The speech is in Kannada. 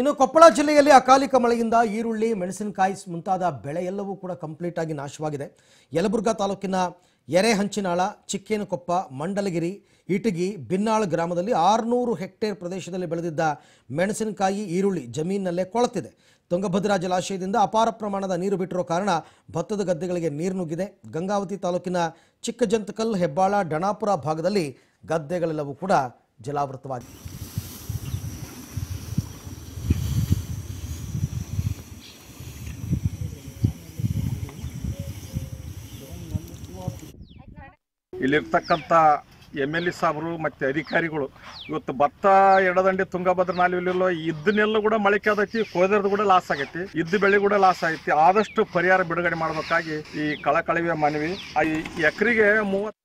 ಇನ್ನು ಕೊಪ್ಪಳ ಜಿಲ್ಲೆಯಲ್ಲಿ ಅಕಾಲಿಕ ಮಳೆಯಿಂದ ಈರುಳ್ಳಿ ಮೆಣಸಿನಕಾಯಿ ಮುಂತಾದ ಬೆಳೆ ಎಲ್ಲವೂ ಕೂಡ ಕಂಪ್ಲೀಟ್ ಆಗಿ ನಾಶವಾಗಿದೆ ಯಲಬುರ್ಗಾ ತಾಲೂಕಿನ ಎರೆಹಂಚಿನಾಳ ಚಿಕ್ಕೇನಕೊಪ್ಪ ಮಂಡಲಗಿರಿ ಇಟಗಿ ಬಿನ್ನಾಳ ಗ್ರಾಮದಲ್ಲಿ ಆರುನೂರು ಹೆಕ್ಟೇರ್ ಪ್ರದೇಶದಲ್ಲಿ ಬೆಳೆದಿದ್ದ ಮೆಣಸಿನಕಾಯಿ ಈರುಳ್ಳಿ ಜಮೀನಿನಲ್ಲೇ ಕೊಳತಿದೆ ತುಂಗಭದ್ರಾ ಜಲಾಶಯದಿಂದ ಅಪಾರ ಪ್ರಮಾಣದ ನೀರು ಬಿಟ್ಟಿರೋ ಕಾರಣ ಭತ್ತದ ಗದ್ದೆಗಳಿಗೆ ನೀರು ನುಗ್ಗಿದೆ ಗಂಗಾವತಿ ತಾಲೂಕಿನ ಚಿಕ್ಕಜಂತಕಲ್ ಹೆಬ್ಬಾಳ ಡಣಾಪುರ ಭಾಗದಲ್ಲಿ ಗದ್ದೆಗಳೆಲ್ಲವೂ ಕೂಡ ಜಲಾವೃತವಾಗಿದೆ ಇಲ್ಲಿರ್ತಕ್ಕಂಥ ಎಮ್ ಎಲ್ ಎ ಸಾಹೇಬರು ಮತ್ತು ಅಧಿಕಾರಿಗಳು ಇವತ್ತು ಭತ್ತ ಎಡದಂಡೆ ತುಂಗಭದ್ರ ನಾಲಿಲ್ಲ ಇದ್ದನೆಲ್ಲ ಕೂಡ ಮಳಿಕೆ ಆದೈತಿ ಕೋದರ್ದು ಕೂಡ ಲಾಸ್ ಆಗೈತಿ ಇದ್ದ ಬೆಳೆ ಕೂಡ ಲಾಸ್ ಆಗೈತಿ ಆದಷ್ಟು ಪರಿಹಾರ ಬಿಡುಗಡೆ ಮಾಡಬೇಕಾಗಿ ಈ ಕಳಕಳವಿಯ ಮನವಿ ಆ ಈ ಎಕರೆಗೆ ಮೂವತ್ತು